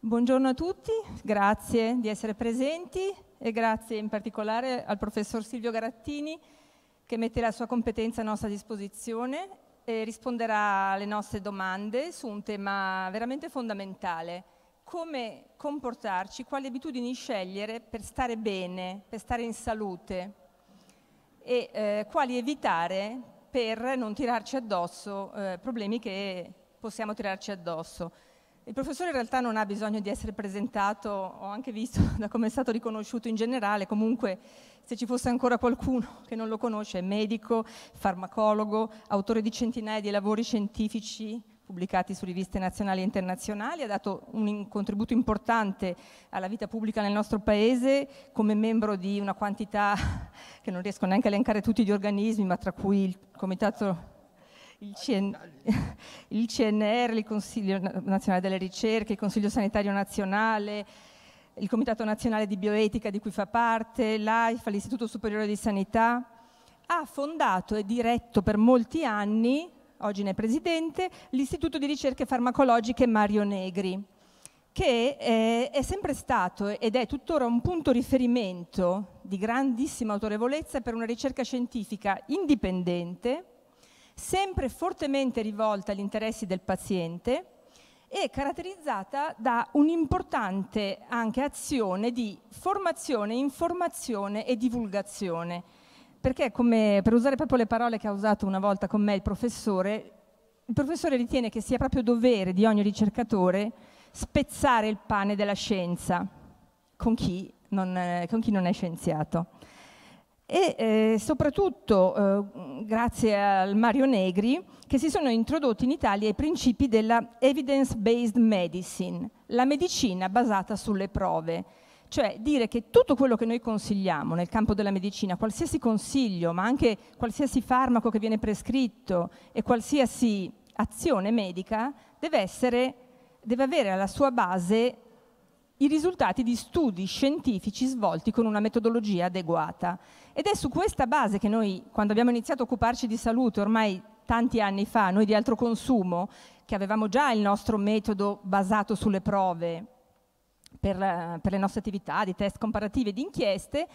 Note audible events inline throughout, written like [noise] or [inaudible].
Buongiorno a tutti, grazie di essere presenti e grazie in particolare al professor Silvio Garattini che mette la sua competenza a nostra disposizione e risponderà alle nostre domande su un tema veramente fondamentale, come comportarci, quali abitudini scegliere per stare bene, per stare in salute e eh, quali evitare per non tirarci addosso eh, problemi che possiamo tirarci addosso. Il professore in realtà non ha bisogno di essere presentato, ho anche visto [laughs] da come è stato riconosciuto in generale, comunque se ci fosse ancora qualcuno che non lo conosce, è medico, farmacologo, autore di centinaia di lavori scientifici pubblicati su riviste nazionali e internazionali, ha dato un contributo importante alla vita pubblica nel nostro Paese come membro di una quantità [laughs] che non riesco neanche a elencare tutti gli organismi, ma tra cui il Comitato il, CN... [laughs] il CNR, il Consiglio Nazionale delle Ricerche, il Consiglio Sanitario Nazionale, il Comitato Nazionale di Bioetica di cui fa parte, l'AIFA, l'Istituto Superiore di Sanità, ha fondato e diretto per molti anni, oggi ne è presidente, l'Istituto di Ricerche Farmacologiche Mario Negri, che eh, è sempre stato ed è tuttora un punto riferimento di grandissima autorevolezza per una ricerca scientifica indipendente, sempre fortemente rivolta agli interessi del paziente e caratterizzata da un'importante anche azione di formazione, informazione e divulgazione. Perché, come, per usare proprio le parole che ha usato una volta con me il professore, il professore ritiene che sia proprio dovere di ogni ricercatore spezzare il pane della scienza con chi non, eh, con chi non è scienziato e eh, soprattutto eh, grazie al Mario Negri che si sono introdotti in Italia i principi della evidence-based medicine, la medicina basata sulle prove, cioè dire che tutto quello che noi consigliamo nel campo della medicina, qualsiasi consiglio, ma anche qualsiasi farmaco che viene prescritto e qualsiasi azione medica, deve, essere, deve avere alla sua base i risultati di studi scientifici svolti con una metodologia adeguata. Ed è su questa base che noi, quando abbiamo iniziato a occuparci di salute ormai tanti anni fa, noi di altro consumo, che avevamo già il nostro metodo basato sulle prove per, per le nostre attività di test comparativi e di inchieste,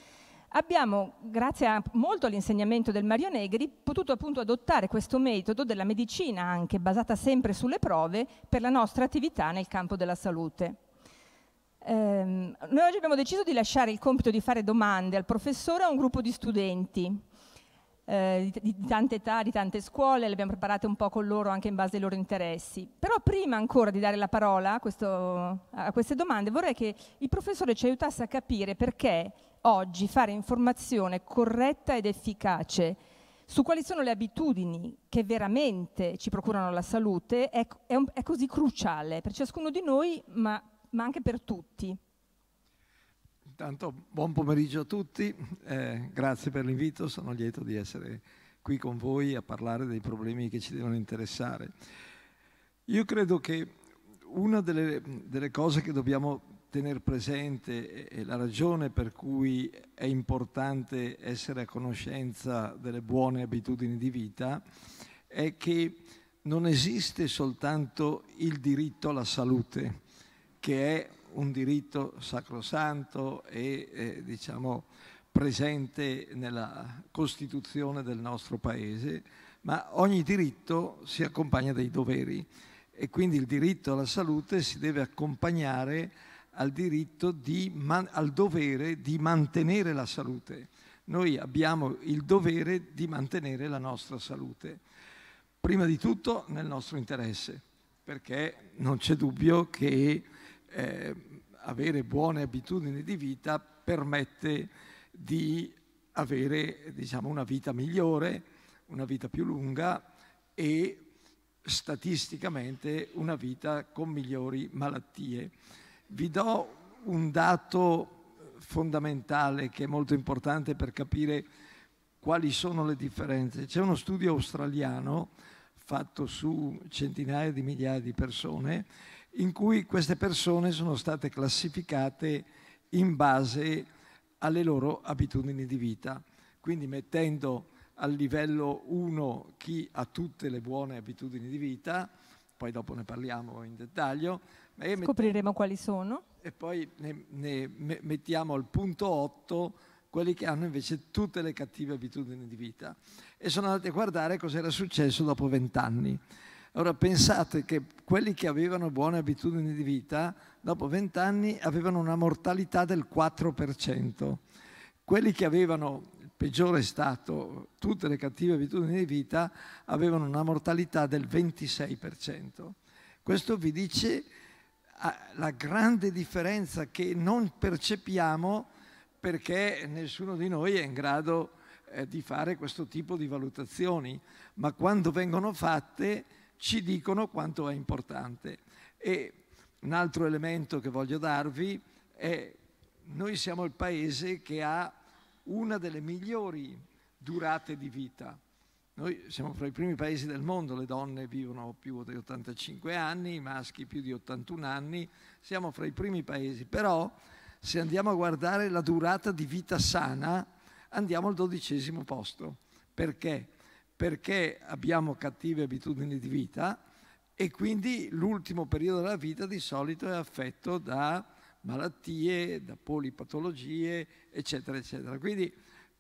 abbiamo, grazie a, molto all'insegnamento del Mario Negri, potuto appunto adottare questo metodo della medicina anche basata sempre sulle prove per la nostra attività nel campo della salute. Ehm, noi oggi abbiamo deciso di lasciare il compito di fare domande al professore a un gruppo di studenti eh, di, di, tante età, di tante scuole, le abbiamo preparate un po' con loro anche in base ai loro interessi. Però prima ancora di dare la parola a, questo, a queste domande vorrei che il professore ci aiutasse a capire perché oggi fare informazione corretta ed efficace su quali sono le abitudini che veramente ci procurano la salute è, è, un, è così cruciale per ciascuno di noi, ma ma anche per tutti. Intanto buon pomeriggio a tutti, eh, grazie per l'invito, sono lieto di essere qui con voi a parlare dei problemi che ci devono interessare. Io credo che una delle, delle cose che dobbiamo tenere presente e la ragione per cui è importante essere a conoscenza delle buone abitudini di vita è che non esiste soltanto il diritto alla salute, che è un diritto sacrosanto e eh, diciamo, presente nella Costituzione del nostro Paese, ma ogni diritto si accompagna dei doveri e quindi il diritto alla salute si deve accompagnare al, di, al dovere di mantenere la salute. Noi abbiamo il dovere di mantenere la nostra salute, prima di tutto nel nostro interesse, perché non c'è dubbio che eh, avere buone abitudini di vita permette di avere diciamo, una vita migliore, una vita più lunga e statisticamente una vita con migliori malattie. Vi do un dato fondamentale che è molto importante per capire quali sono le differenze. C'è uno studio australiano fatto su centinaia di migliaia di persone in cui queste persone sono state classificate in base alle loro abitudini di vita, quindi mettendo al livello 1 chi ha tutte le buone abitudini di vita, poi dopo ne parliamo in dettaglio. Scopriremo met- quali sono. E poi ne, ne mettiamo al punto 8 quelli che hanno invece tutte le cattive abitudini di vita. E sono andati a guardare cosa era successo dopo vent'anni. Allora pensate che quelli che avevano buone abitudini di vita, dopo 20 anni avevano una mortalità del 4%. Quelli che avevano, il peggiore stato, tutte le cattive abitudini di vita, avevano una mortalità del 26%. Questo vi dice ah, la grande differenza che non percepiamo perché nessuno di noi è in grado eh, di fare questo tipo di valutazioni, ma quando vengono fatte ci dicono quanto è importante. E un altro elemento che voglio darvi è noi siamo il paese che ha una delle migliori durate di vita. Noi siamo fra i primi paesi del mondo, le donne vivono più di 85 anni, i maschi più di 81 anni, siamo fra i primi paesi, però se andiamo a guardare la durata di vita sana andiamo al dodicesimo posto. Perché? perché abbiamo cattive abitudini di vita e quindi l'ultimo periodo della vita di solito è affetto da malattie, da polipatologie, eccetera, eccetera. Quindi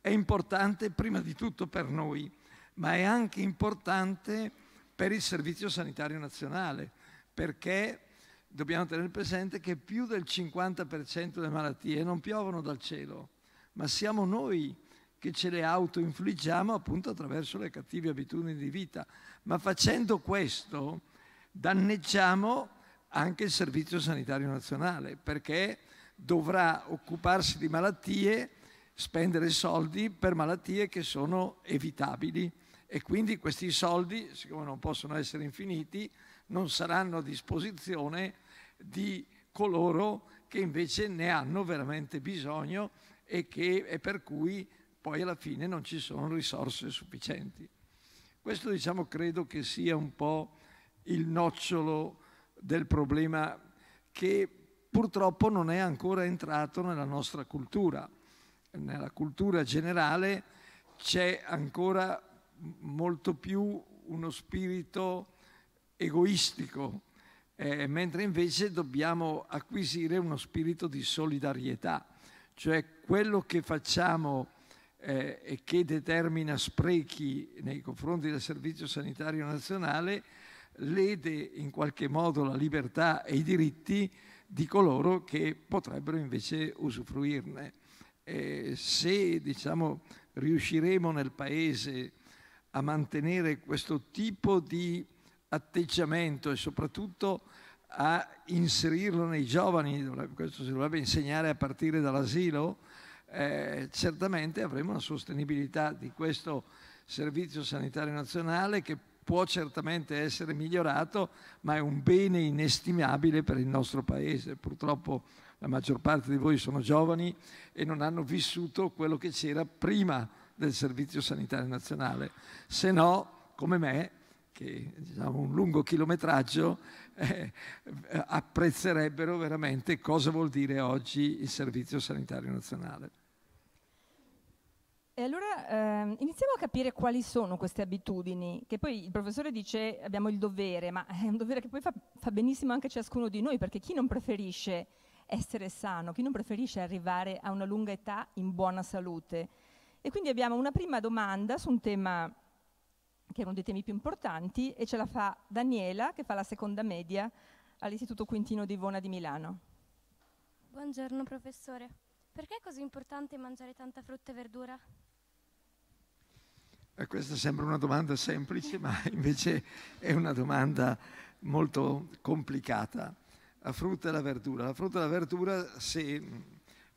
è importante prima di tutto per noi, ma è anche importante per il Servizio Sanitario Nazionale, perché dobbiamo tenere presente che più del 50% delle malattie non piovono dal cielo, ma siamo noi che ce le autoinfliggiamo appunto attraverso le cattive abitudini di vita. Ma facendo questo danneggiamo anche il Servizio Sanitario Nazionale perché dovrà occuparsi di malattie, spendere soldi per malattie che sono evitabili e quindi questi soldi, siccome non possono essere infiniti, non saranno a disposizione di coloro che invece ne hanno veramente bisogno e, che, e per cui poi alla fine non ci sono risorse sufficienti. Questo diciamo credo che sia un po' il nocciolo del problema che purtroppo non è ancora entrato nella nostra cultura. Nella cultura generale c'è ancora molto più uno spirito egoistico, eh, mentre invece dobbiamo acquisire uno spirito di solidarietà, cioè quello che facciamo eh, e che determina sprechi nei confronti del Servizio Sanitario Nazionale, lede in qualche modo la libertà e i diritti di coloro che potrebbero invece usufruirne. Eh, se diciamo, riusciremo nel Paese a mantenere questo tipo di atteggiamento e soprattutto a inserirlo nei giovani, questo si dovrebbe insegnare a partire dall'asilo, eh, certamente avremo una sostenibilità di questo servizio sanitario nazionale che può certamente essere migliorato, ma è un bene inestimabile per il nostro Paese. Purtroppo la maggior parte di voi sono giovani e non hanno vissuto quello che c'era prima del Servizio Sanitario Nazionale. Se no, come me, che diciamo, un lungo chilometraggio, eh, apprezzerebbero veramente cosa vuol dire oggi il Servizio Sanitario Nazionale. E allora ehm, iniziamo a capire quali sono queste abitudini, che poi il professore dice abbiamo il dovere, ma è un dovere che poi fa, fa benissimo anche ciascuno di noi, perché chi non preferisce essere sano, chi non preferisce arrivare a una lunga età in buona salute? E quindi abbiamo una prima domanda su un tema che è uno dei temi più importanti e ce la fa Daniela che fa la seconda media all'Istituto Quintino di Ivona di Milano. Buongiorno professore. Perché è così importante mangiare tanta frutta e verdura? E eh, questa sembra una domanda semplice, ma [laughs] invece è una domanda molto complicata. La frutta e la verdura. La frutta e la verdura, se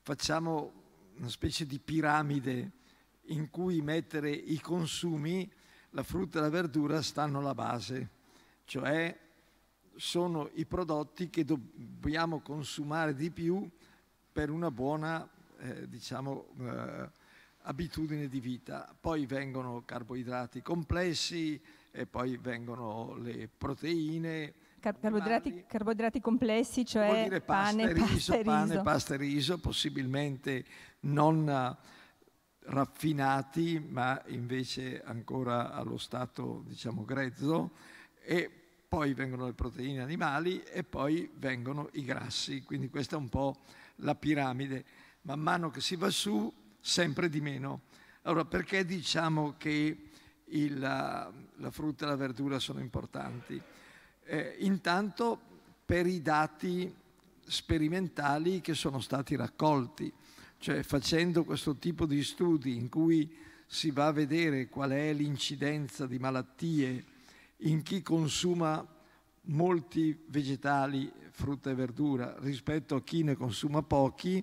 facciamo una specie di piramide in cui mettere i consumi, la frutta e la verdura stanno alla base, cioè sono i prodotti che dobbiamo consumare di più per una buona eh, diciamo, eh, abitudine di vita. Poi vengono carboidrati complessi e poi vengono le proteine. Car carboidrati, carboidrati, complessi, cioè pane, [laughs] pane, riso, pasta pane, riso. pasta e riso, possibilmente non eh, raffinati, ma invece ancora allo stato, diciamo, grezzo, e poi vengono le proteine animali e poi vengono i grassi. Quindi questa è un po' la piramide. Man mano che si va su, sempre di meno. Allora, perché diciamo che il, la, la, frutta e la verdura sono importanti? Eh, intanto per i dati sperimentali che sono stati raccolti, cioè facendo questo tipo di studi in cui si va a vedere qual è l'incidenza di malattie in chi consuma molti vegetali, frutta e verdura rispetto a chi ne consuma pochi,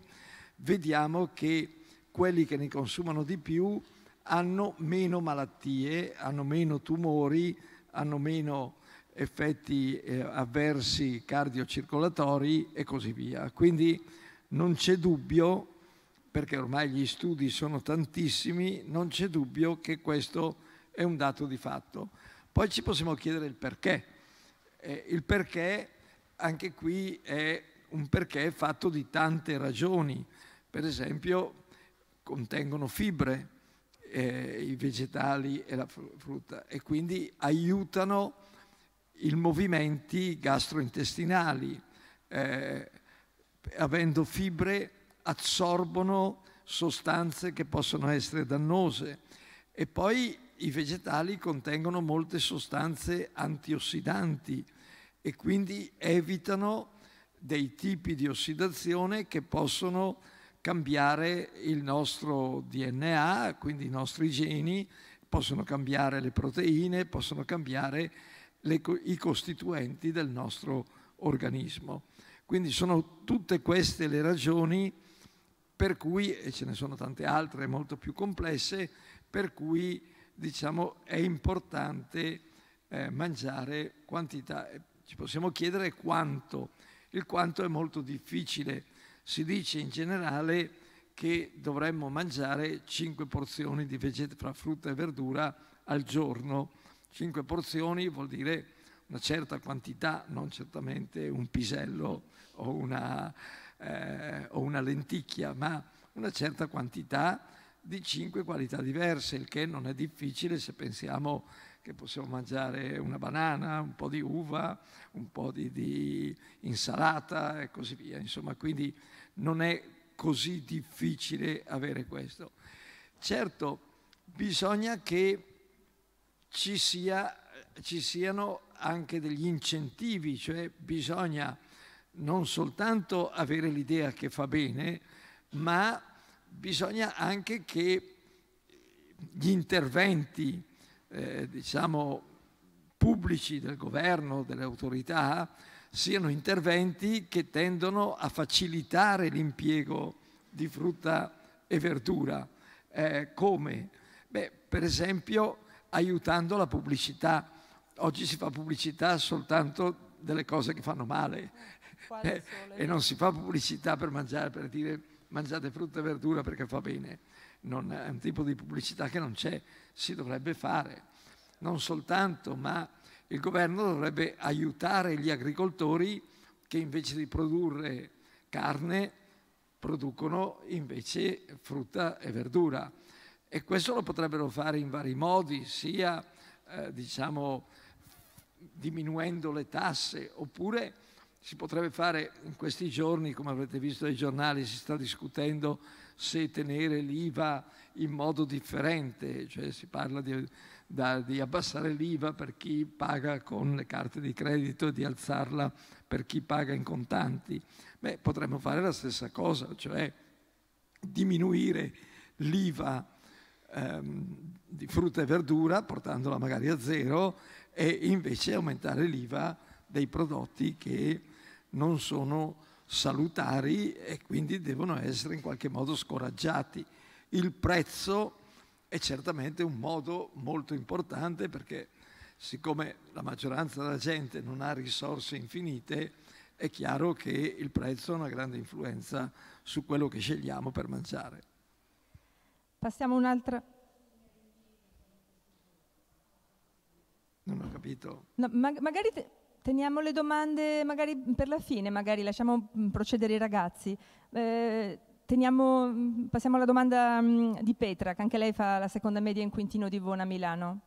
vediamo che quelli che ne consumano di più hanno meno malattie, hanno meno tumori, hanno meno effetti eh, avversi cardiocircolatori e così via. Quindi non c'è dubbio, perché ormai gli studi sono tantissimi, non c'è dubbio che questo è un dato di fatto. Poi ci possiamo chiedere il perché. Eh, il perché anche qui è un perché fatto di tante ragioni. Per esempio contengono fibre, eh, i vegetali e la frutta, e quindi aiutano i movimenti gastrointestinali. Eh, avendo fibre assorbono sostanze che possono essere dannose e poi i vegetali contengono molte sostanze antiossidanti e quindi evitano dei tipi di ossidazione che possono cambiare il nostro DNA, quindi i nostri geni, possono cambiare le proteine, possono cambiare le, i costituenti del nostro organismo. Quindi sono tutte queste le ragioni per cui, e ce ne sono tante altre molto più complesse, per cui diciamo, è importante eh, mangiare quantità, ci possiamo chiedere quanto. Il quanto è molto difficile. Si dice in generale che dovremmo mangiare 5 porzioni di veget- fra frutta e verdura al giorno. 5 porzioni vuol dire una certa quantità, non certamente un pisello o una, eh, o una lenticchia, ma una certa quantità di 5 qualità diverse, il che non è difficile se pensiamo che possiamo mangiare una banana, un po' di uva, un po' di, di insalata e così via. Insomma, quindi non è così difficile avere questo. Certo, bisogna che ci, sia, ci siano anche degli incentivi, cioè bisogna non soltanto avere l'idea che fa bene, ma bisogna anche che gli interventi eh, diciamo, pubblici del governo, delle autorità, siano interventi che tendono a facilitare l'impiego di frutta e verdura. Eh, come? Beh, per esempio aiutando la pubblicità. Oggi si fa pubblicità soltanto delle cose che fanno male eh, e non si fa pubblicità per mangiare, per dire mangiate frutta e verdura perché fa bene. Non, è un tipo di pubblicità che non c'è si dovrebbe fare. Non soltanto, ma il governo dovrebbe aiutare gli agricoltori che invece di produrre carne producono invece frutta e verdura. E questo lo potrebbero fare in vari modi, sia eh, diciamo, diminuendo le tasse, oppure si potrebbe fare in questi giorni, come avrete visto dai giornali, si sta discutendo se tenere l'IVA in modo differente, cioè si parla di, da, di abbassare l'IVA per chi paga con le carte di credito e di alzarla per chi paga in contanti. Beh, potremmo fare la stessa cosa, cioè diminuire l'IVA ehm, di frutta e verdura portandola magari a zero e invece aumentare l'IVA dei prodotti che non sono salutari e quindi devono essere in qualche modo scoraggiati il prezzo è certamente un modo molto importante perché siccome la maggioranza della gente non ha risorse infinite, è chiaro che il prezzo ha una grande influenza su quello che scegliamo per mangiare. Passiamo un'altra. Non ho capito. No, ma- magari te- teniamo le domande magari per la fine, magari lasciamo mm, procedere i ragazzi. Eh, teniamo, mm, passiamo alla domanda mh, mm, di Petra, che anche lei fa la seconda media in Quintino di Vona a Milano.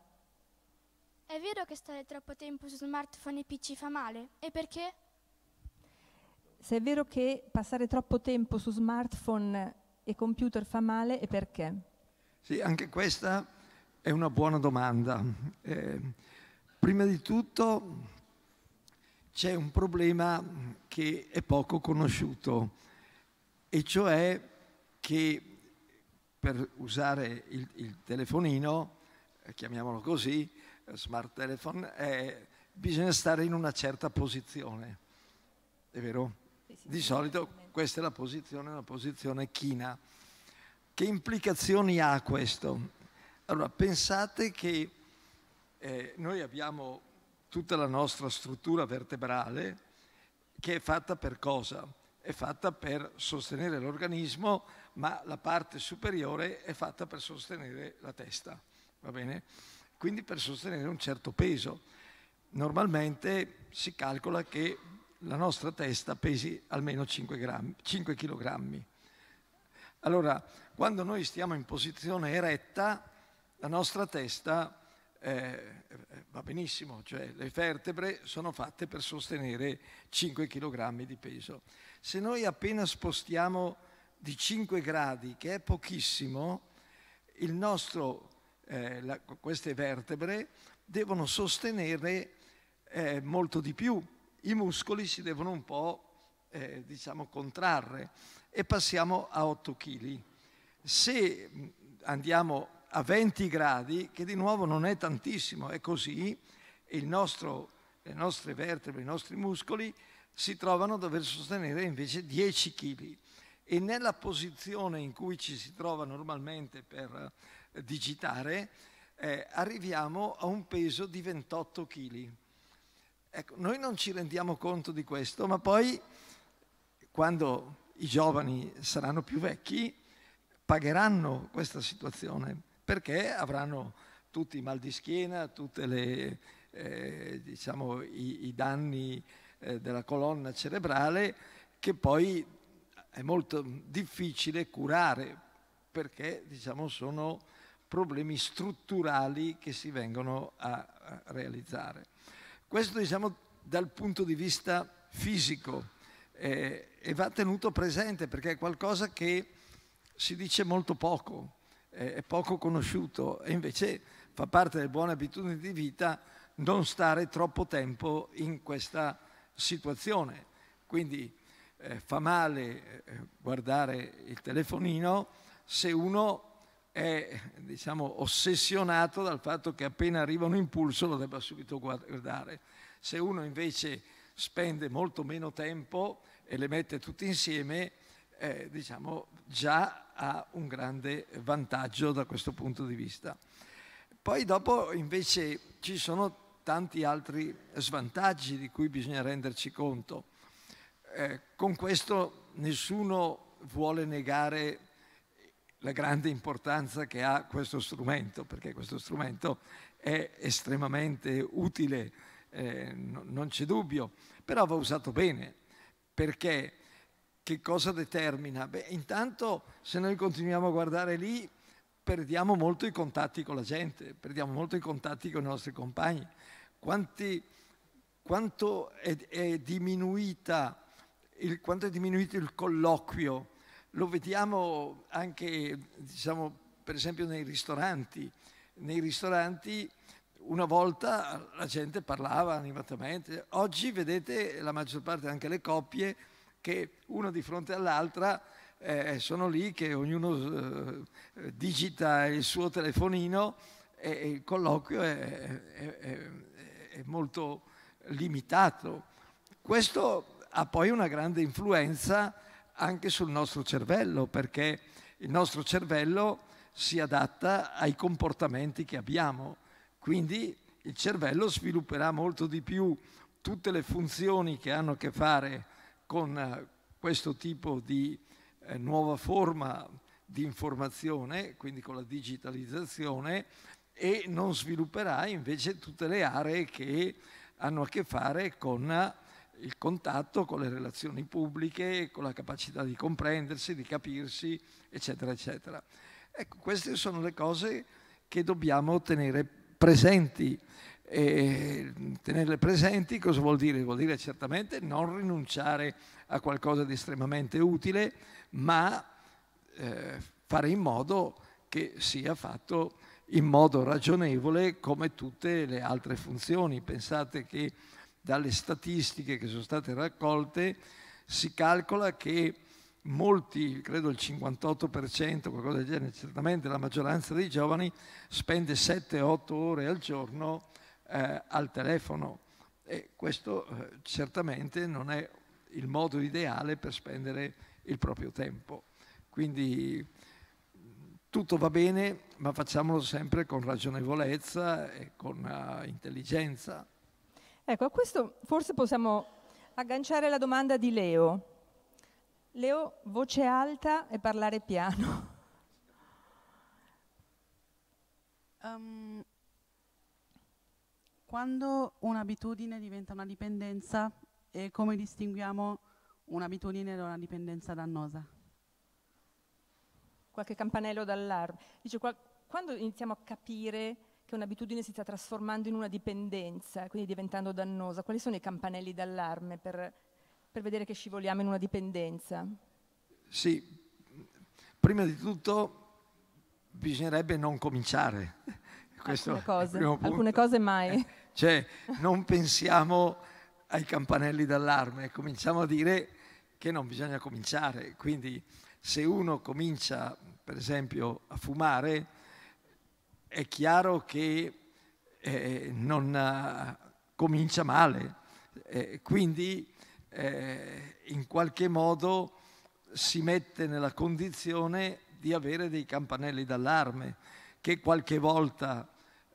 È vero che stare troppo tempo su smartphone e PC fa male? E perché? Se è vero che passare troppo tempo su smartphone e computer fa male, e perché? Sì, anche questa è una buona domanda. Eh, prima di tutto c'è un problema che è poco conosciuto e cioè che per usare il, il telefonino, eh, chiamiamolo così, eh, smart telephone, eh, bisogna stare in una certa posizione, è vero? Di solito questa è la posizione, la posizione china. Che implicazioni ha questo? Allora, pensate che eh, noi abbiamo tutta la nostra struttura vertebrale che è fatta per cosa? è fatta per sostenere l'organismo, ma la parte superiore è fatta per sostenere la testa, va bene? Quindi per sostenere un certo peso. Normalmente si calcola che la nostra testa pesi almeno 5, grammi, 5 kg. Allora, quando noi stiamo in posizione eretta, la nostra testa eh, eh, va benissimo, cioè le vertebre sono fatte per sostenere 5 kg di peso. Se noi appena spostiamo di 5 gradi, che è pochissimo, nostro, eh, la, queste vertebre devono sostenere eh, molto di più. I muscoli si devono un po' eh, diciamo contrarre e passiamo a 8 kg. Se andiamo a 20 gradi, che di nuovo non è tantissimo, è così, nostro, le nostre vertebre, i nostri muscoli si trovano a dover sostenere invece 10 kg e nella posizione in cui ci si trova normalmente per eh, digitare eh, arriviamo a un peso di 28 kg. Ecco, noi non ci rendiamo conto di questo, ma poi quando i giovani saranno più vecchi pagheranno questa situazione perché avranno tutti i mal di schiena, tutti eh, diciamo, i, i, danni eh, della colonna cerebrale che poi è molto difficile curare perché diciamo, sono problemi strutturali che si vengono a, realizzare. Questo diciamo, dal punto di vista fisico eh, e va tenuto presente perché è qualcosa che si dice molto poco è poco conosciuto e invece fa parte delle buone abitudini di vita non stare troppo tempo in questa situazione. Quindi eh, fa male eh, guardare il telefonino se uno è diciamo, ossessionato dal fatto che appena arriva un impulso lo debba subito guardare. Se uno invece spende molto meno tempo e le mette tutte insieme, eh, diciamo, già ha un grande vantaggio da questo punto di vista. Poi dopo invece ci sono tanti altri svantaggi di cui bisogna renderci conto. Eh, con questo nessuno vuole negare la grande importanza che ha questo strumento, perché questo strumento è estremamente utile, eh, no, non c'è dubbio, però va usato bene, perché che cosa determina? Beh, intanto se noi continuiamo a guardare lì perdiamo molto i contatti con la gente, perdiamo molto i contatti con i nostri compagni. Quanti, quanto, è, è il, quanto è diminuito il colloquio? Lo vediamo anche, diciamo, per esempio nei ristoranti. Nei ristoranti una volta la gente parlava animatamente, oggi vedete la maggior parte, anche le coppie, che uno di fronte all'altra eh, sono lì che ognuno eh, digita il suo telefonino e, il colloquio è, è, è, è molto limitato. Questo ha poi una grande influenza anche sul nostro cervello, perché il nostro cervello si adatta ai comportamenti che abbiamo. Quindi il cervello svilupperà molto di più tutte le funzioni che hanno a che fare con con eh, questo tipo di eh, nuova forma di informazione, quindi con la digitalizzazione, e non svilupperà invece tutte le aree che hanno a che fare con eh, il contatto, con le relazioni pubbliche, con la capacità di comprendersi, di capirsi, eccetera, eccetera. Ecco, queste sono le cose che dobbiamo tenere presenti e tenerle presenti cosa vuol dire? Vuol dire certamente non rinunciare a qualcosa di estremamente utile, ma eh, fare in modo che sia fatto in modo ragionevole come tutte le altre funzioni. Pensate che dalle statistiche che sono state raccolte si calcola che molti, credo il 58%, qualcosa del genere, certamente la maggioranza dei giovani spende 7-8 ore al giorno eh, al telefono e questo eh, certamente non è il modo ideale per spendere il proprio tempo. Quindi tutto va bene, ma facciamolo sempre con ragionevolezza e con uh, intelligenza. Ecco, a questo forse possiamo agganciare la domanda di Leo. Leo, voce alta e parlare piano. Um, quando un'abitudine diventa una dipendenza e eh, come distinguiamo un'abitudine da una dipendenza dannosa? Qualche campanello d'allarme. Dice, qual- quando iniziamo a capire che un'abitudine si sta trasformando in una dipendenza, quindi diventando dannosa, quali sono i campanelli d'allarme per, per vedere che scivoliamo in una dipendenza? Sì, prima di tutto bisognerebbe non cominciare questo alcune cose, alcune cose mai. Eh, cioè, non pensiamo ai campanelli d'allarme, eh, cominciamo a dire che non bisogna cominciare. Quindi se uno comincia, per esempio, a fumare, è chiaro che eh, non ah, comincia male. Eh, quindi eh, in qualche modo si mette nella condizione di avere dei campanelli d'allarme che qualche volta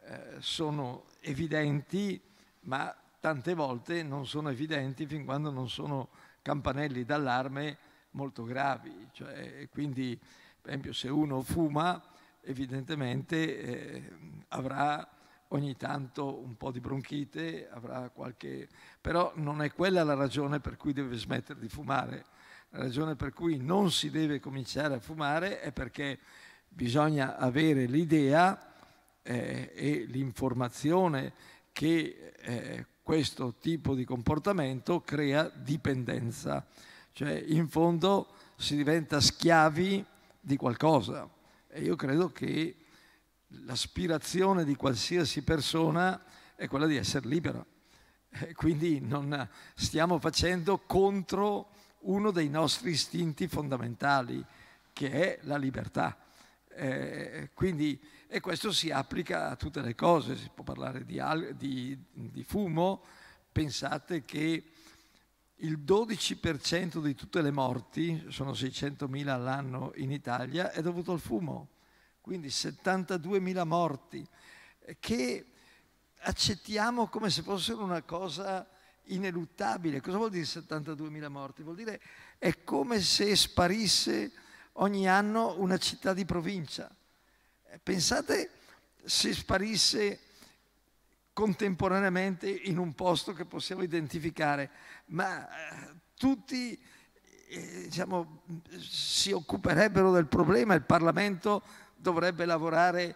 eh, sono evidenti, ma tante volte non sono evidenti fin quando non sono campanelli d'allarme molto gravi. Cioè, quindi, per esempio, se uno fuma, evidentemente eh, avrà ogni tanto un po' di bronchite, avrà qualche... però non è quella la ragione per cui deve smettere di fumare. La ragione per cui non si deve cominciare a fumare è perché bisogna avere l'idea eh, e l'informazione che eh, questo tipo di comportamento crea dipendenza, cioè in fondo si diventa schiavi di qualcosa e io credo che l'aspirazione di qualsiasi persona è quella di essere libera. E quindi non stiamo facendo contro uno dei nostri istinti fondamentali, che è la libertà. Eh, quindi, e questo si applica a tutte le cose, si può parlare di, di, di fumo, pensate che il 12% di tutte le morti, sono 600.000 all'anno in Italia, è dovuto al fumo, quindi 72.000 morti, che accettiamo come se fossero una cosa ineluttabile. Cosa vuol dire 72.000 morti? Vuol dire è come se sparisse ogni anno una città di provincia. Eh, pensate se sparisse contemporaneamente in un posto che possiamo identificare, ma eh, tutti eh, diciamo, si occuperebbero del problema, il Parlamento dovrebbe lavorare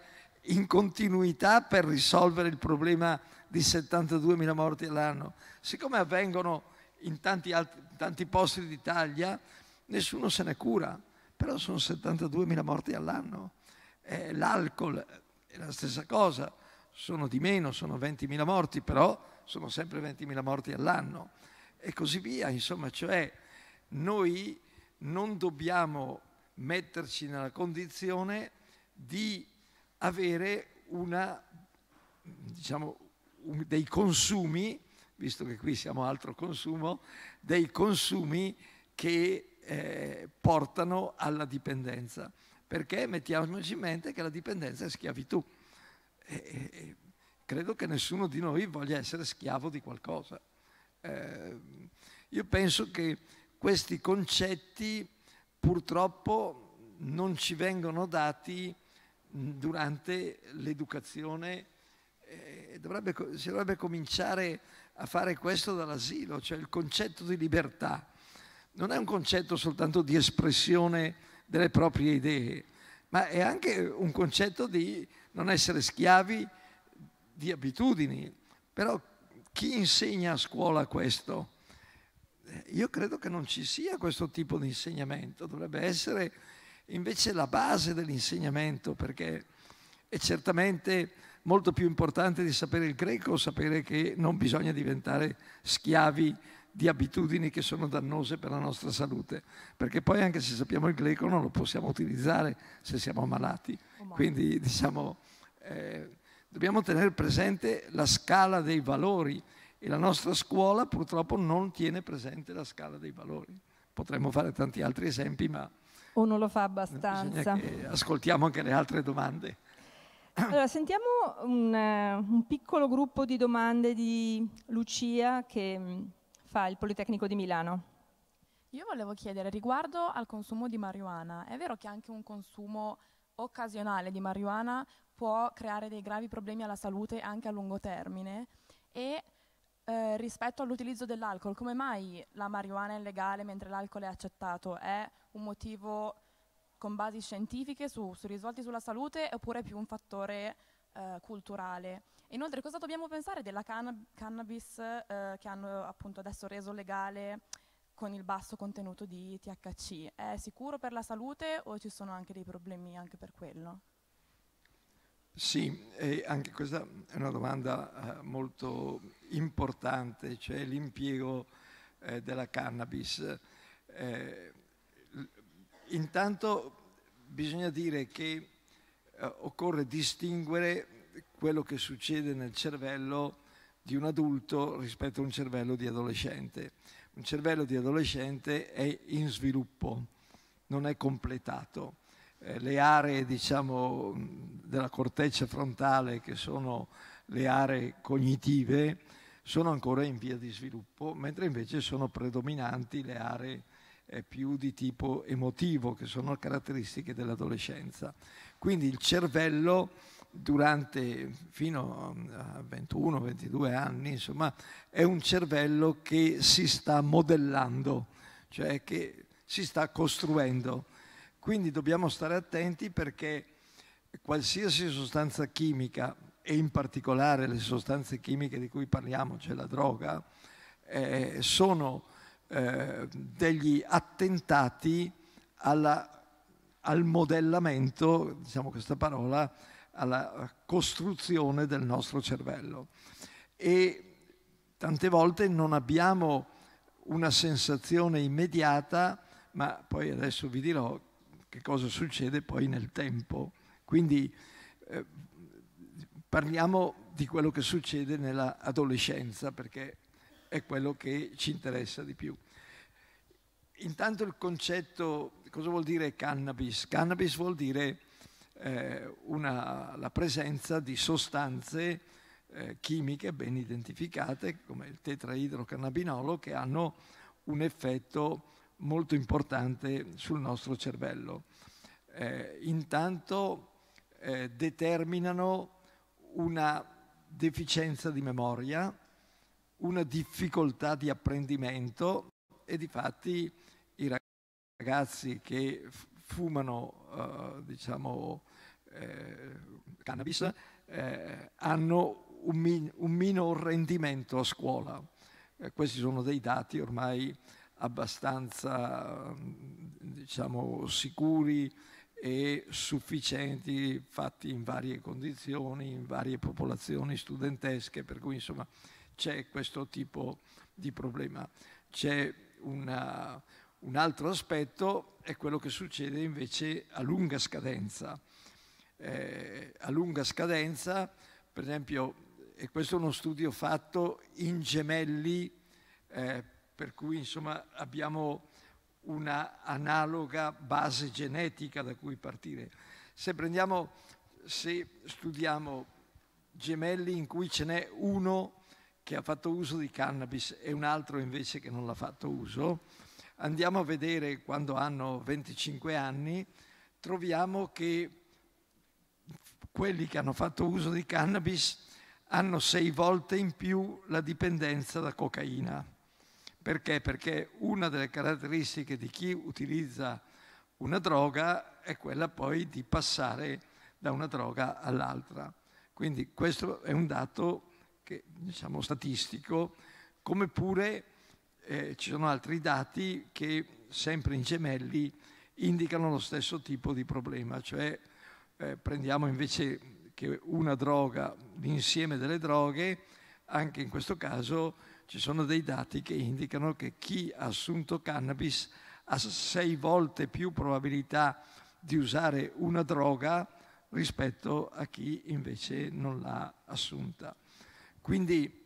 in continuità per risolvere il problema di 72.000 morti all'anno. Siccome avvengono in tanti, altri, in tanti posti d'Italia, nessuno se ne cura però sono 72.000 morti all'anno. Eh, l'alcol è la stessa cosa, sono di meno, sono 20.000 morti, però sono sempre 20.000 morti all'anno e così via. Insomma, cioè noi non dobbiamo metterci nella condizione di avere una, diciamo, un, dei consumi, visto che qui siamo altro consumo, dei consumi che eh, portano alla dipendenza, perché mettiamoci in mente che la dipendenza è schiavitù. E, e, credo che nessuno di noi voglia essere schiavo di qualcosa. Eh, io penso che questi concetti purtroppo non ci vengono dati mm, durante l'educazione eh, dovrebbe, si dovrebbe cominciare a fare questo dall'asilo, cioè il concetto di libertà non è un concetto soltanto di espressione delle proprie idee, ma è anche un concetto di non essere schiavi di abitudini. Però chi insegna a scuola questo? Eh, io credo che non ci sia questo tipo di insegnamento, dovrebbe essere invece la base dell'insegnamento, perché è certamente molto più importante di sapere il greco sapere che non bisogna diventare schiavi di abitudini che sono dannose per la nostra salute, perché poi anche se sappiamo il greco non lo possiamo utilizzare se siamo malati. Oh, Quindi [laughs] diciamo, eh, dobbiamo tenere presente la scala dei valori e la nostra scuola purtroppo non tiene presente la scala dei valori. Potremmo fare tanti altri esempi, ma... O non lo fa abbastanza. Ascoltiamo anche le altre domande. [coughs] Allora, sentiamo un, eh, un piccolo gruppo di domande di Lucia che mm, fa il Politecnico di Milano. Io volevo chiedere riguardo al consumo di marijuana. È vero che anche un consumo occasionale di marijuana può creare dei gravi problemi alla salute anche a lungo termine? E eh, rispetto all'utilizzo dell'alcol, come mai la marijuana è legale mentre l'alcol è accettato? È un motivo con basi scientifiche su, su risolti sulla salute oppure più un fattore eh, culturale? Inoltre cosa dobbiamo pensare della can cannabis eh, che hanno appunto adesso reso legale con il basso contenuto di THC? È sicuro per la salute o ci sono anche dei problemi anche per quello? Sì, anche questa è una domanda eh, molto importante, cioè l'impiego eh, della cannabis. Eh, intanto bisogna dire che eh, occorre distinguere quello che succede nel cervello di un adulto rispetto a un cervello di adolescente. Un cervello di adolescente è in sviluppo, non è completato. Eh, le aree diciamo, della corteccia frontale, che sono le aree cognitive, sono ancora in via di sviluppo, mentre invece sono predominanti le aree eh, più di tipo emotivo, che sono caratteristiche dell'adolescenza. Quindi il cervello durante, fino a 21-22 anni, insomma, è un cervello che si sta modellando, cioè che si sta costruendo. Quindi dobbiamo stare attenti perché qualsiasi sostanza chimica, e in particolare le sostanze chimiche di cui parliamo, cioè la droga, eh, sono eh, degli attentati alla, al modellamento, diciamo questa parola, alla costruzione del nostro cervello. E tante volte non abbiamo una sensazione immediata, ma poi adesso vi dirò che cosa succede poi nel tempo. Quindi eh, parliamo di quello che succede nell'adolescenza, perché è quello che ci interessa di più. Intanto il concetto, cosa vuol dire cannabis? Cannabis vuol dire eh, una, la presenza di sostanze eh, chimiche ben identificate come il tetraidrocannabinolo che hanno un effetto molto importante sul nostro cervello. Eh, intanto eh, determinano una deficienza di memoria, una difficoltà di apprendimento e di fatti i ragazzi che fumano eh, diciamo, eh, cannabis eh, hanno un, min un, minor rendimento a scuola. questi sono dei dati ormai abbastanza mm, diciamo, sicuri e sufficienti, fatti in varie condizioni, in varie popolazioni studentesche, per cui insomma c'è questo tipo di problema. C'è una, un altro aspetto è quello che succede invece a lunga scadenza. Eh, a lunga scadenza, per esempio, e questo è uno studio fatto in gemelli, eh, per cui insomma abbiamo una analoga base genetica da cui partire. Se prendiamo, se studiamo gemelli in cui ce n'è uno che ha fatto uso di cannabis e un altro invece che non l'ha fatto uso, andiamo a vedere quando hanno 25 anni, troviamo che quelli che hanno fatto uso di cannabis hanno sei volte in più la dipendenza da cocaina. Perché? Perché una delle caratteristiche di chi utilizza una droga è quella poi di passare da una droga all'altra. Quindi questo è un dato che, diciamo, statistico, come pure eh, ci sono altri dati che sempre in gemelli indicano lo stesso tipo di problema, cioè eh, prendiamo invece che una droga, l'insieme delle droghe, anche in questo caso ci sono dei dati che indicano che chi ha assunto cannabis ha sei volte più probabilità di usare una droga rispetto a chi invece non l'ha assunta. Quindi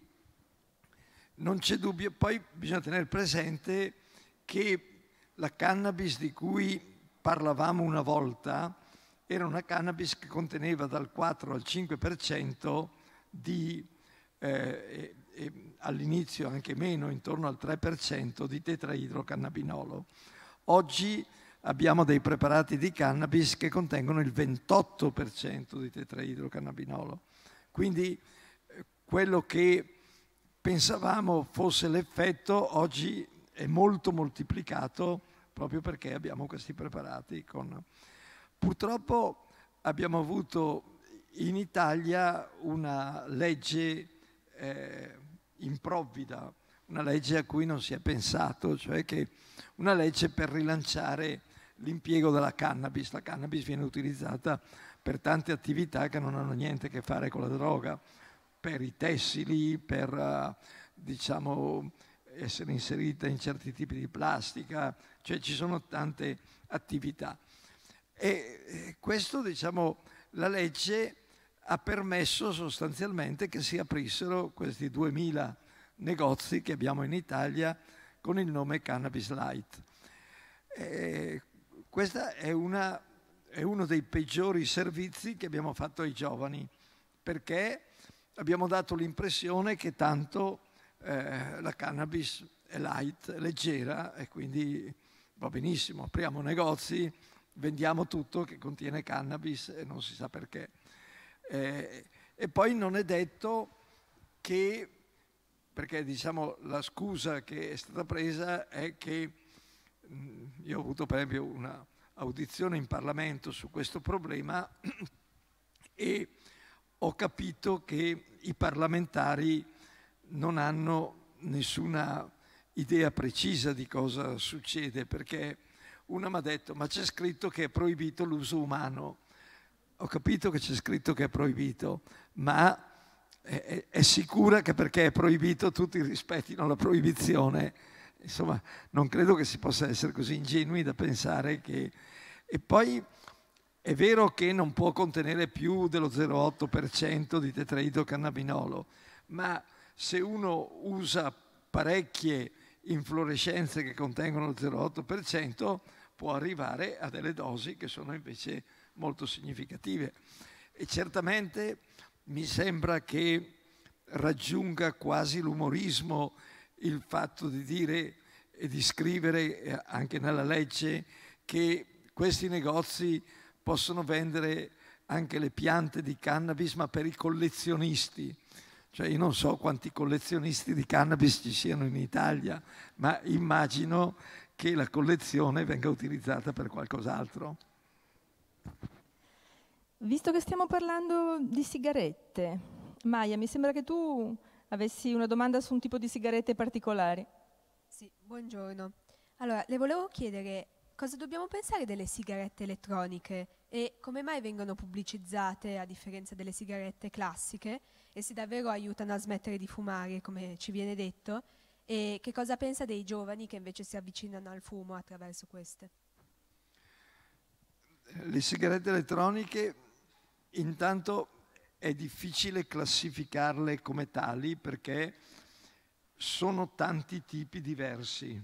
non c'è dubbio, poi bisogna tenere presente che la cannabis di cui parlavamo una volta era una cannabis che conteneva dal 4 al 5% di, eh, e, e all'inizio anche meno, intorno al 3% di tetraidrocannabinolo. Oggi abbiamo dei preparati di cannabis che contengono il 28% di tetraidrocannabinolo. Quindi eh, quello che pensavamo fosse l'effetto, oggi è molto moltiplicato proprio perché abbiamo questi preparati. Con... Purtroppo abbiamo avuto in Italia una legge eh, improvvida, una legge a cui non si è pensato, cioè che una legge per rilanciare l'impiego della cannabis. La cannabis viene utilizzata per tante attività che non hanno niente a che fare con la droga per i tessili, per eh, diciamo, essere inserita in certi tipi di plastica, cioè ci sono tante attività. E questo, diciamo, la legge ha permesso sostanzialmente che si aprissero questi 2000 negozi che abbiamo in Italia con il nome Cannabis Light. E questa è, una, è uno dei peggiori servizi che abbiamo fatto ai giovani perché abbiamo dato l'impressione che tanto eh, la cannabis è light, leggera e quindi va benissimo, apriamo negozi, vendiamo tutto che contiene cannabis e non si sa perché. Eh, e poi non è detto che, perché diciamo la scusa che è stata presa è che mh, mm, io ho avuto per esempio un'audizione in Parlamento su questo problema [clears throat] e ho capito che i parlamentari non hanno nessuna idea precisa di cosa succede, perché una mi ha detto ma c'è scritto che è proibito l'uso umano. Ho capito che c'è scritto che è proibito, ma è, è sicura che perché è proibito tutti rispettino la proibizione. Insomma, non credo che si possa essere così ingenui da pensare che... E poi è vero che non può contenere più dello 0,8% di tetraidrocannabinolo, ma se uno usa parecchie inflorescenze che contengono lo 0,8%, può arrivare a delle dosi che sono invece molto significative. E certamente mi sembra che raggiunga quasi l'umorismo il fatto di dire e di scrivere eh, anche nella legge che questi negozi possono vendere anche le piante di cannabis, ma per i collezionisti. Cioè io non so quanti collezionisti di cannabis ci siano in Italia, ma immagino che la collezione venga utilizzata per qualcos'altro. Visto che stiamo parlando di sigarette, Maya, mi sembra che tu avessi una domanda su un tipo di sigarette particolari. Sì, buongiorno. Allora, le volevo chiedere cosa dobbiamo pensare delle sigarette elettroniche e come mai vengono pubblicizzate a differenza delle sigarette classiche e se davvero aiutano a smettere di fumare, come ci viene detto, e che cosa pensa dei giovani che invece si avvicinano al fumo attraverso queste? Le sigarette elettroniche intanto è difficile classificarle come tali perché sono tanti tipi diversi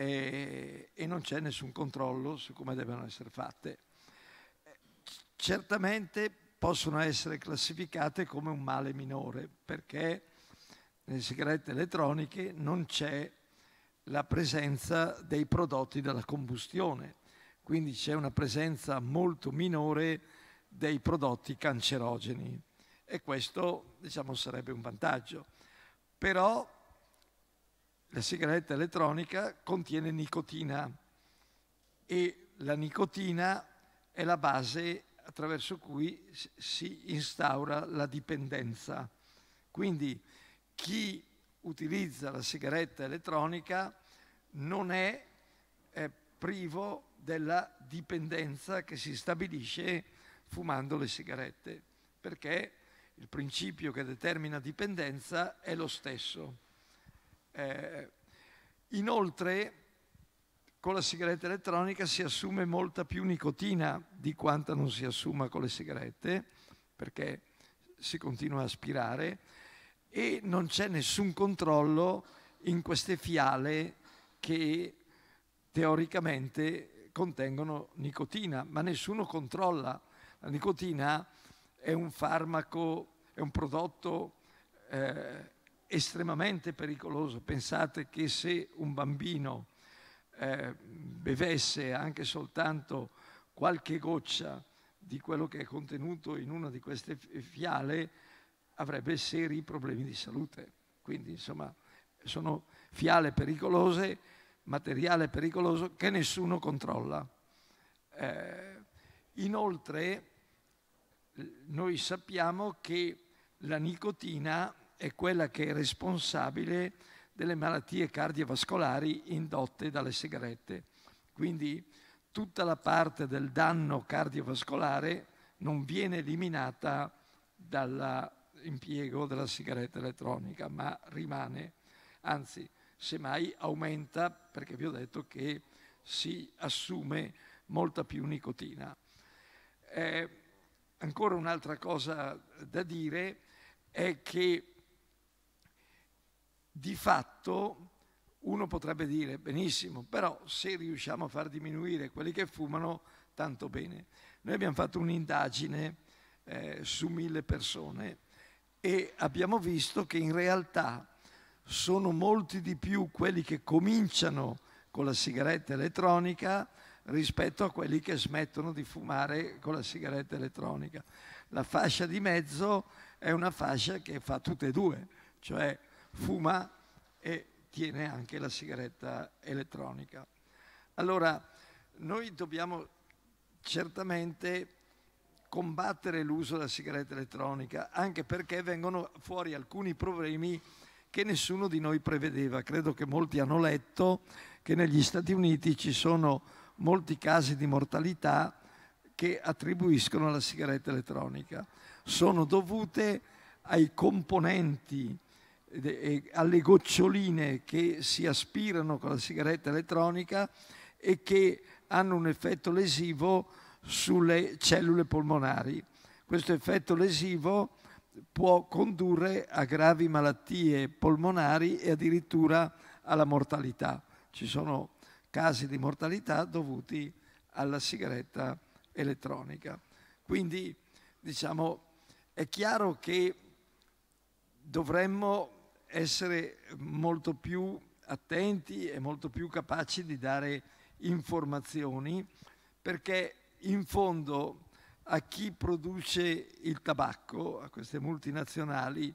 e, e non c'è nessun controllo su come devono essere fatte. Certamente possono essere classificate come un male minore perché nelle sigarette elettroniche non c'è la presenza dei prodotti della combustione, quindi c'è una presenza molto minore dei prodotti cancerogeni e questo diciamo, sarebbe un vantaggio. Però la sigaretta elettronica contiene nicotina e la nicotina è la base attraverso cui si instaura la dipendenza. Quindi chi utilizza la sigaretta elettronica non è, è privo della dipendenza che si stabilisce fumando le sigarette, perché il principio che determina dipendenza è lo stesso. Eh, inoltre, con la sigaretta elettronica si assume molta più nicotina di quanta non si assuma con le sigarette, perché si continua a aspirare e non c'è nessun controllo in queste fiale che teoricamente contengono nicotina, ma nessuno controlla. La nicotina è un farmaco, è un prodotto eh, estremamente pericoloso. Pensate che se un bambino eh, bevesse anche soltanto qualche goccia di quello che è contenuto in una di queste fiale, avrebbe seri problemi di salute. Quindi, insomma, sono fiale pericolose, materiale pericoloso che nessuno controlla. Eh, inoltre, noi sappiamo che la nicotina è quella che è responsabile delle malattie cardiovascolari indotte dalle sigarette. Quindi tutta la parte del danno cardiovascolare non viene eliminata dall'impiego della sigaretta elettronica, ma rimane, anzi semmai aumenta perché vi ho detto che si assume molta più nicotina. Eh, ancora un'altra cosa da dire è che di fatto uno potrebbe dire benissimo, però se riusciamo a far diminuire quelli che fumano, tanto bene. Noi abbiamo fatto un'indagine eh, su mille persone e abbiamo visto che in realtà sono molti di più quelli che cominciano con la sigaretta elettronica rispetto a quelli che smettono di fumare con la sigaretta elettronica. La fascia di mezzo è una fascia che fa tutte e due, cioè fuma e tiene anche la sigaretta elettronica. Allora, noi dobbiamo certamente combattere l'uso della sigaretta elettronica, anche perché vengono fuori alcuni problemi che nessuno di noi prevedeva. Credo che molti hanno letto che negli Stati Uniti ci sono molti casi di mortalità che attribuiscono alla sigaretta elettronica. Sono dovute ai componenti alle goccioline che si aspirano con la sigaretta elettronica e che hanno un effetto lesivo sulle cellule polmonari. Questo effetto lesivo può condurre a gravi malattie polmonari e addirittura alla mortalità. Ci sono casi di mortalità dovuti alla sigaretta elettronica. Quindi, diciamo, è chiaro che dovremmo essere molto più attenti e molto più capaci di dare informazioni perché in fondo a chi produce il tabacco, a queste multinazionali,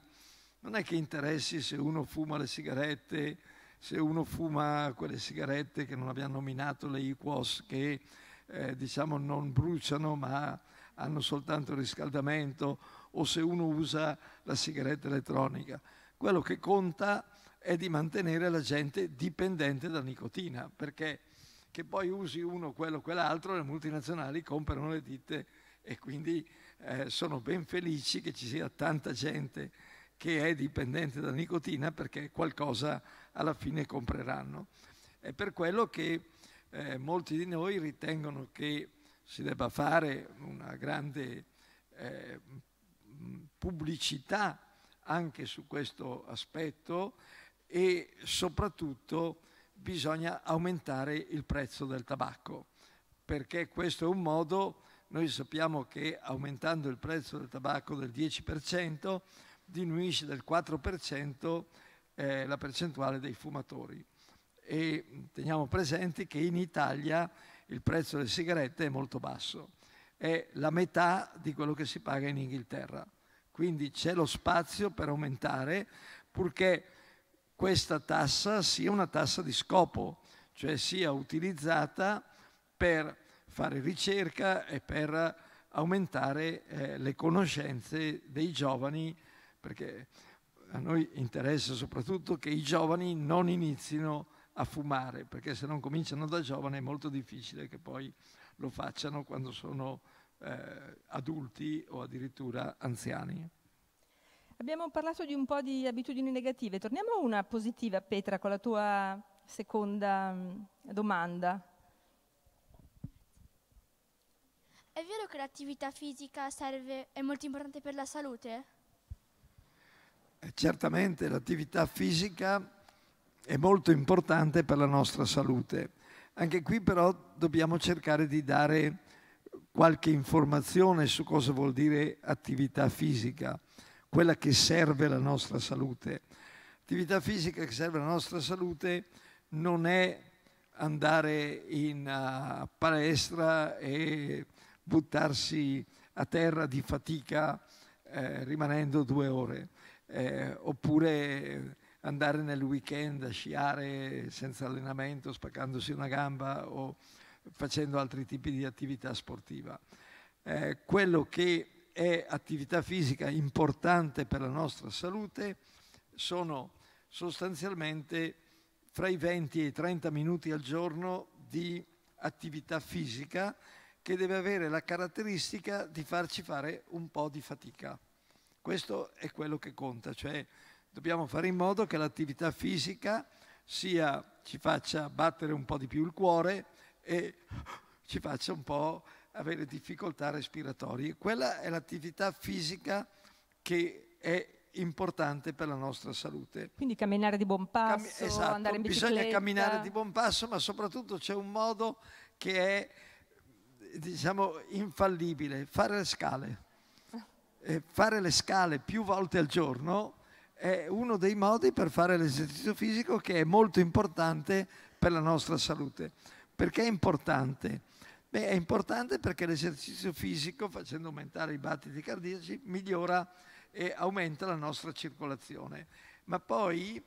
non è che interessi se uno fuma le sigarette, se uno fuma quelle sigarette che non abbiamo nominato le IQOS, che eh, diciamo non bruciano ma hanno soltanto riscaldamento, o se uno usa la sigaretta elettronica quello che conta è di mantenere la gente dipendente da nicotina, perché che poi usi uno, quello, quell'altro, le multinazionali comprano le ditte e quindi eh, sono ben felici che ci sia tanta gente che è dipendente da nicotina perché qualcosa alla fine compreranno. È per quello che eh, molti di noi ritengono che si debba fare una grande eh, pubblicità anche su questo aspetto e soprattutto bisogna aumentare il prezzo del tabacco, perché questo è un modo, noi sappiamo che aumentando il prezzo del tabacco del 10% diminuisce del 4% eh, la percentuale dei fumatori. E teniamo presente che in Italia il prezzo delle sigarette è molto basso, è la metà di quello che si paga in Inghilterra. Quindi c'è lo spazio per aumentare purché questa tassa sia una tassa di scopo, cioè sia utilizzata per fare ricerca e per aumentare eh, le conoscenze dei giovani, perché a noi interessa soprattutto che i giovani non inizino a fumare, perché se non cominciano da giovane è molto difficile che poi lo facciano quando sono eh, adulti o addirittura anziani. Abbiamo parlato di un po' di abitudini negative, torniamo a una positiva, Petra, con la tua seconda mm, domanda. È vero che l'attività fisica serve, è molto importante per la salute? Eh, certamente l'attività fisica è molto importante per la nostra salute. Anche qui però dobbiamo cercare di dare qualche informazione su cosa vuol dire attività fisica, quella che serve alla nostra salute. Attività fisica che serve alla nostra salute non è andare in palestra e buttarsi a terra di fatica eh, rimanendo due ore, eh, oppure andare nel weekend a sciare senza allenamento, spaccandosi una gamba o facendo altri tipi di attività sportiva. Eh, quello che è attività fisica importante per la nostra salute sono sostanzialmente fra i 20 e i 30 minuti al giorno di attività fisica che deve avere la caratteristica di farci fare un po' di fatica. Questo è quello che conta, cioè dobbiamo fare in modo che l'attività fisica sia, ci faccia battere un po' di più il cuore, e ci faccia un po' avere difficoltà respiratorie. Quella è l'attività fisica che è importante per la nostra salute. Quindi camminare di buon passo, Cam- esatto, andare in bicicletta. Bisogna camminare di buon passo, ma soprattutto c'è un modo che è diciamo infallibile, fare le scale. [laughs] Eh, fare le scale più volte al giorno è uno dei modi per fare l'esercizio fisico che è molto importante per la nostra salute. Perché è importante? Beh, è importante perché l'esercizio fisico, facendo aumentare i battiti cardiaci, migliora e aumenta la nostra circolazione. Ma poi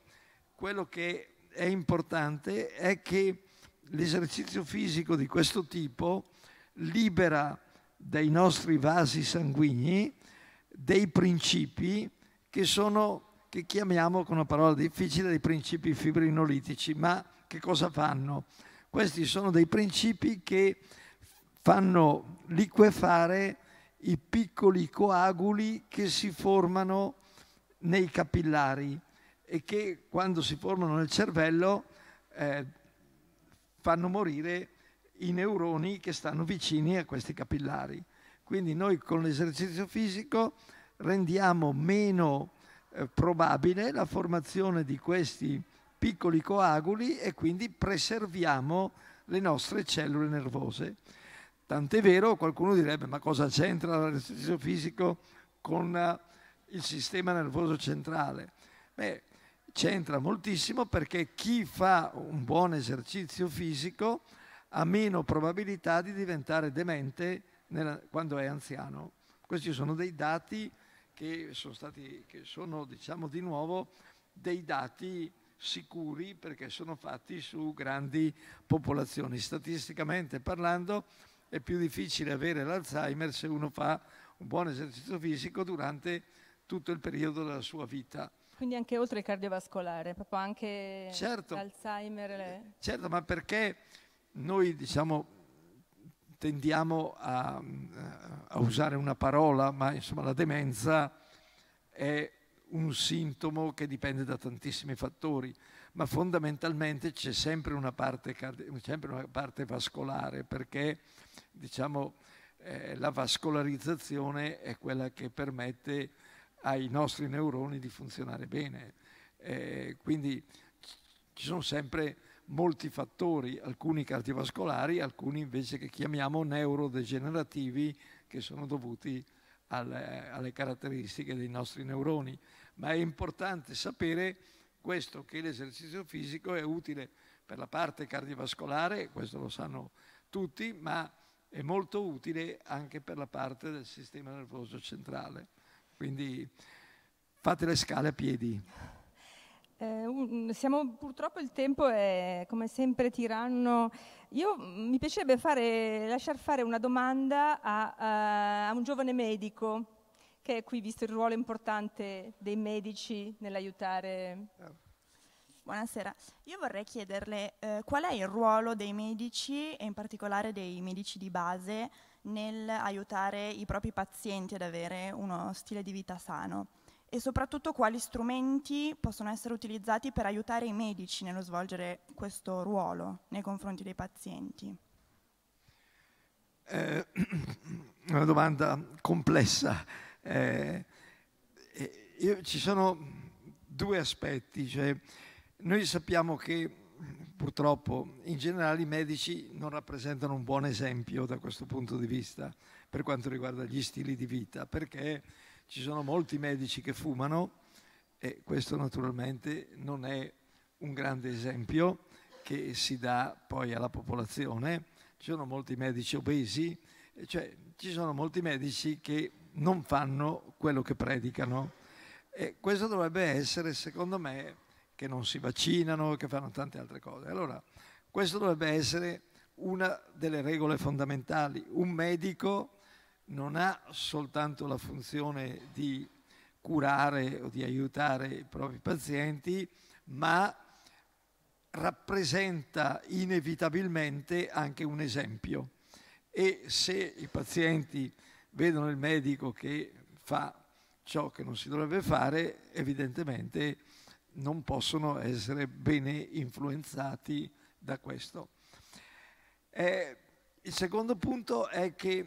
quello che è importante è che l'esercizio fisico di questo tipo libera dai nostri vasi sanguigni dei principi che sono che chiamiamo con una parola difficile dei principi fibrinolitici, ma che cosa fanno? Questi sono dei principi che fanno liquefare i piccoli coaguli che si formano nei capillari e che quando si formano nel cervello eh, fanno morire i neuroni che stanno vicini a questi capillari. Quindi noi con l'esercizio fisico rendiamo meno eh, probabile la formazione di questi piccoli coaguli e quindi preserviamo le nostre cellule nervose. Tant'è vero, qualcuno direbbe, ma cosa c'entra l'esercizio fisico con eh, il sistema nervoso centrale? Beh, c'entra moltissimo perché chi fa un buon esercizio fisico ha meno probabilità di diventare demente nella, quando è anziano. Questi sono dei dati che sono stati, che sono diciamo di nuovo dei dati sicuri perché sono fatti su grandi popolazioni. Statisticamente parlando è più difficile avere l'Alzheimer se uno fa un buon esercizio fisico durante tutto il periodo della sua vita. Quindi anche oltre il cardiovascolare, proprio anche certo, l'Alzheimer. Le... Certo, ma perché noi diciamo tendiamo a, a usare una parola, ma insomma la demenza è un sintomo che dipende da tantissimi fattori, ma fondamentalmente c'è sempre una parte, sempre una parte vascolare perché diciamo, eh, la vascolarizzazione è quella che permette ai nostri neuroni di funzionare bene. Eh, quindi ci sono sempre molti fattori, alcuni cardiovascolari, alcuni invece che chiamiamo neurodegenerativi, che sono dovuti alle, eh, alle caratteristiche dei nostri neuroni ma è importante sapere questo, che l'esercizio fisico è utile per la parte cardiovascolare, questo lo sanno tutti, ma è molto utile anche per la parte del sistema nervoso centrale. Quindi fate le scale a piedi. Eh, siamo, purtroppo il tempo è come sempre tiranno. Io mm, mi piacerebbe fare, lasciar fare una domanda a, eh, a un giovane medico che è qui visto il ruolo importante dei medici nell'aiutare. Buonasera, io vorrei chiederle eh, qual è il ruolo dei medici e in particolare dei medici di base nell'aiutare i propri pazienti ad avere uno stile di vita sano e soprattutto quali strumenti possono essere utilizzati per aiutare i medici nello svolgere questo ruolo nei confronti dei pazienti. Eh, [clears throat] è una domanda complessa eh, io, ci sono due aspetti, cioè, noi sappiamo che purtroppo in generale i medici non rappresentano un buon esempio da questo punto di vista per quanto riguarda gli stili di vita, perché ci sono molti medici che fumano e questo naturalmente non è un grande esempio che si dà poi alla popolazione, ci sono molti medici obesi, cioè ci sono molti medici che non fanno quello che predicano. E questo dovrebbe essere, secondo me, che non si vaccinano, che fanno tante altre cose. Allora, questo dovrebbe essere una delle regole fondamentali. Un medico non ha soltanto la funzione di curare o di aiutare i propri pazienti, ma rappresenta inevitabilmente anche un esempio. E se i pazienti vedono il medico che fa ciò che non si dovrebbe fare, evidentemente non possono essere bene influenzati da questo. Eh, il secondo punto è che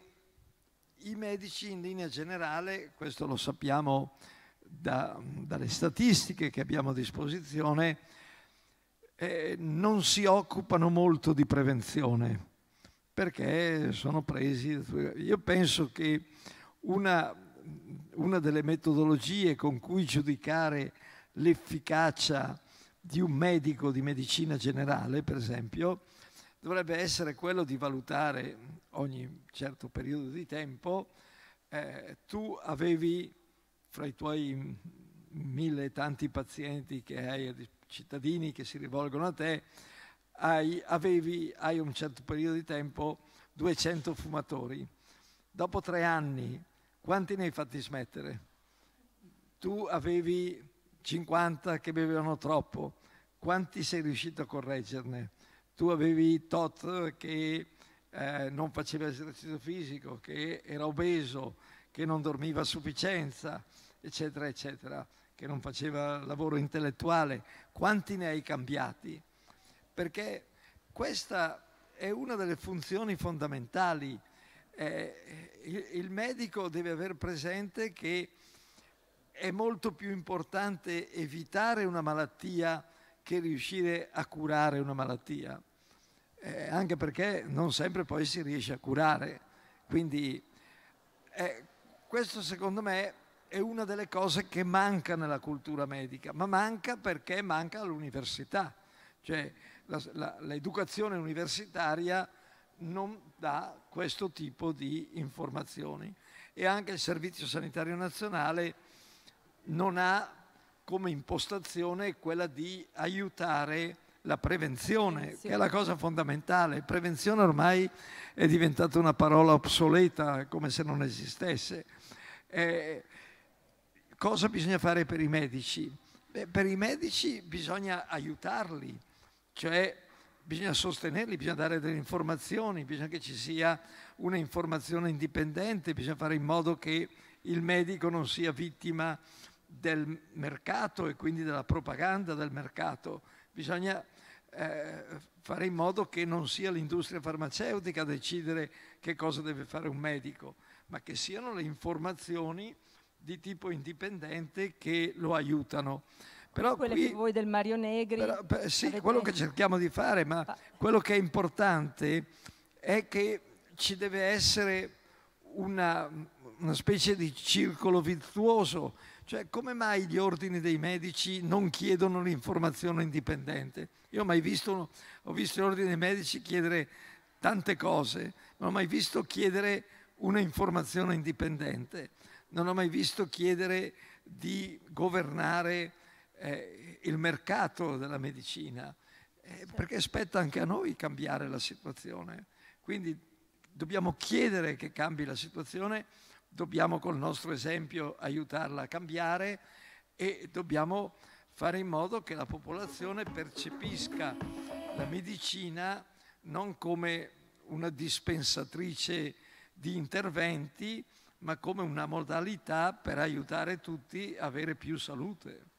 i medici in linea generale, questo lo sappiamo da, dalle statistiche che abbiamo a disposizione, eh, non si occupano molto di prevenzione perché sono presi. Io penso che una, una delle metodologie con cui giudicare l'efficacia di un medico di medicina generale, per esempio, dovrebbe essere quello di valutare ogni certo periodo di tempo. Eh, tu avevi fra i tuoi mille e tanti pazienti che hai, cittadini che si rivolgono a te, hai, avevi, hai un certo periodo di tempo, 200 fumatori. Dopo tre anni, quanti ne hai fatti smettere? Tu avevi 50 che bevevano troppo, quanti sei riuscito a correggerne? Tu avevi tot che eh, non faceva esercizio fisico, che era obeso, che non dormiva a sufficienza, eccetera, eccetera, che non faceva lavoro intellettuale. Quanti ne hai cambiati? perché questa è una delle funzioni fondamentali. Eh, il, il medico deve aver presente che è molto più importante evitare una malattia che riuscire a curare una malattia, eh, anche perché non sempre poi si riesce a curare. Quindi eh, questo secondo me è una delle cose che manca nella cultura medica, ma manca perché manca all'università. Cioè, l'educazione universitaria non dà questo tipo di informazioni e anche il Servizio Sanitario Nazionale non ha come impostazione quella di aiutare la prevenzione, che è la cosa fondamentale. Prevenzione ormai è diventata una parola obsoleta, come se non esistesse. Eh, cosa bisogna fare per i medici? Beh, per i medici bisogna aiutarli cioè bisogna sostenerli, bisogna dare delle informazioni, bisogna che ci sia una informazione indipendente, bisogna fare in modo che il medico non sia vittima del mercato e quindi della propaganda del mercato. Bisogna eh, fare in modo che non sia l'industria farmaceutica a decidere che cosa deve fare un medico, ma che siano le informazioni di tipo indipendente che lo aiutano. Però quelle qui, che voi del Mario Negri. Però, per, sì, avete... quello che cerchiamo di fare, ma quello che è importante è che ci deve essere una, una specie di circolo virtuoso. Cioè, come mai gli ordini dei medici non chiedono l'informazione indipendente? Io ho mai visto, ho visto gli ordini dei medici chiedere tante cose, non ho mai visto chiedere un'informazione indipendente, non ho mai visto chiedere di governare eh, il mercato della medicina, eh, certo. perché spetta anche a noi cambiare la situazione. Quindi dobbiamo chiedere che cambi la situazione, dobbiamo col nostro esempio aiutarla a cambiare e dobbiamo fare in modo che la popolazione percepisca la medicina non come una dispensatrice di interventi, ma come una modalità per aiutare tutti a avere più salute.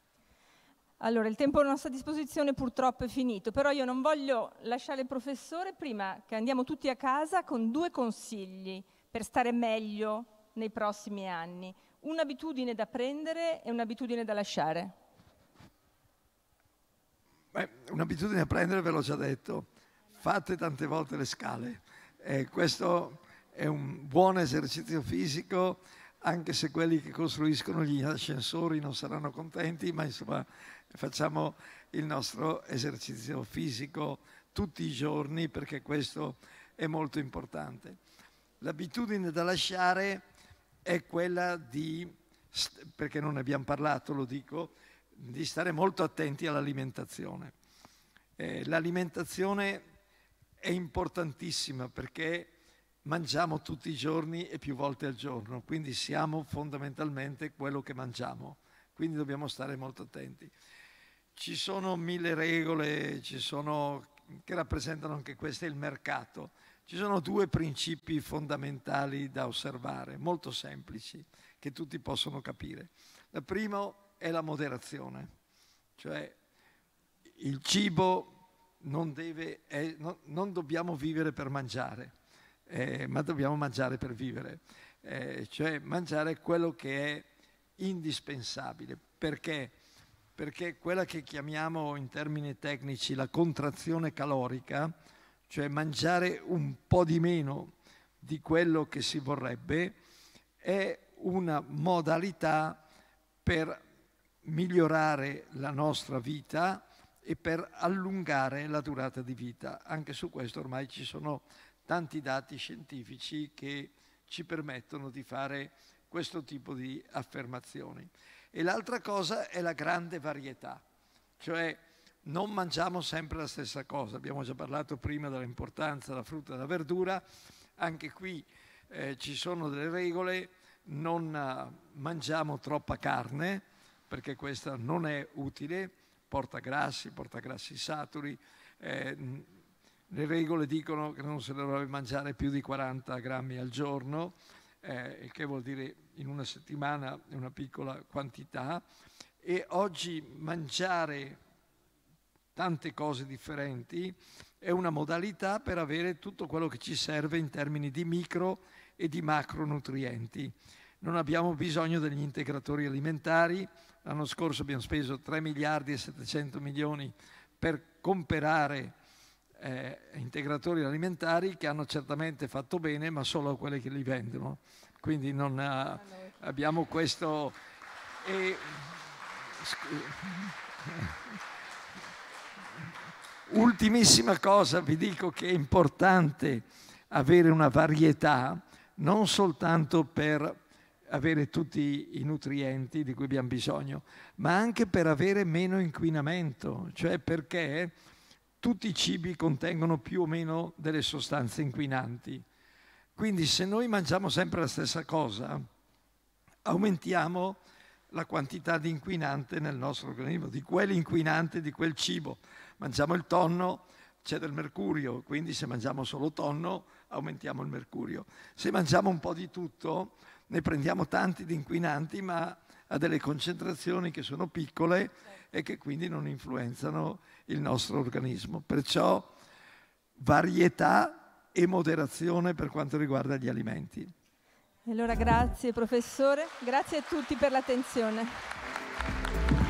Allora, il tempo a nostra disposizione purtroppo è finito, però io non voglio lasciare il professore prima che andiamo tutti a casa con due consigli per stare meglio nei prossimi anni. Un'abitudine da prendere e un'abitudine da lasciare. Beh, un'abitudine da prendere ve l'ho già detto. Fate tante volte le scale. Eh, questo è un buon esercizio fisico, anche se quelli che costruiscono gli ascensori non saranno contenti, ma insomma facciamo il nostro esercizio fisico tutti i giorni perché questo è molto importante. L'abitudine da lasciare è quella di, perché non ne abbiamo parlato, lo dico, di stare molto attenti all'alimentazione. Eh, l'alimentazione è importantissima perché mangiamo tutti i giorni e più volte al giorno, quindi siamo fondamentalmente quello che mangiamo, quindi dobbiamo stare molto attenti ci sono mille regole sono, che rappresentano anche questo il mercato. Ci sono due principi fondamentali da osservare, molto semplici, che tutti possono capire. La prima è la moderazione, cioè il cibo non, deve, è, no, non dobbiamo vivere per mangiare, eh, ma dobbiamo mangiare per vivere, eh, cioè mangiare quello che è indispensabile, perché perché quella che chiamiamo in termini tecnici la contrazione calorica, cioè mangiare un po' di meno di quello che si vorrebbe, è una modalità per migliorare la nostra vita e per allungare la durata di vita. Anche su questo ormai ci sono tanti dati scientifici che ci permettono di fare questo tipo di affermazioni. E l'altra cosa è la grande varietà, cioè non mangiamo sempre la stessa cosa. Abbiamo già parlato prima dell'importanza della frutta e della verdura, anche qui eh, ci sono delle regole, non uh, mangiamo troppa carne perché questa non è utile, porta grassi, porta grassi saturi. Eh, le regole dicono che non se ne dovrebbe mangiare più di 40 grammi al giorno, eh, il che vuol dire in una settimana una piccola quantità, e oggi mangiare tante cose differenti è una modalità per avere tutto quello che ci serve in termini di micro e di macronutrienti. Non abbiamo bisogno degli integratori alimentari, l'anno scorso abbiamo speso 3 miliardi e 700 milioni per comprare eh, integratori alimentari che hanno certamente fatto bene, ma solo a quelle che li vendono. Quindi non ha, eh, abbiamo questo... E, Ultimissima cosa, vi dico che è importante avere una varietà, non soltanto per avere tutti i nutrienti di cui abbiamo bisogno, ma anche per avere meno inquinamento, cioè perché tutti i cibi contengono più o meno delle sostanze inquinanti. Quindi se noi mangiamo sempre la stessa cosa, aumentiamo la quantità di inquinante nel nostro organismo, di quell'inquinante di quel cibo. Mangiamo il tonno, c'è del mercurio, quindi se mangiamo solo tonno aumentiamo il mercurio. Se mangiamo un po' di tutto, ne prendiamo tanti di inquinanti, ma a delle concentrazioni che sono piccole e che quindi non influenzano il nostro organismo. Perciò varietà e moderazione per quanto riguarda gli alimenti. Allora grazie professore, grazie a tutti per l'attenzione.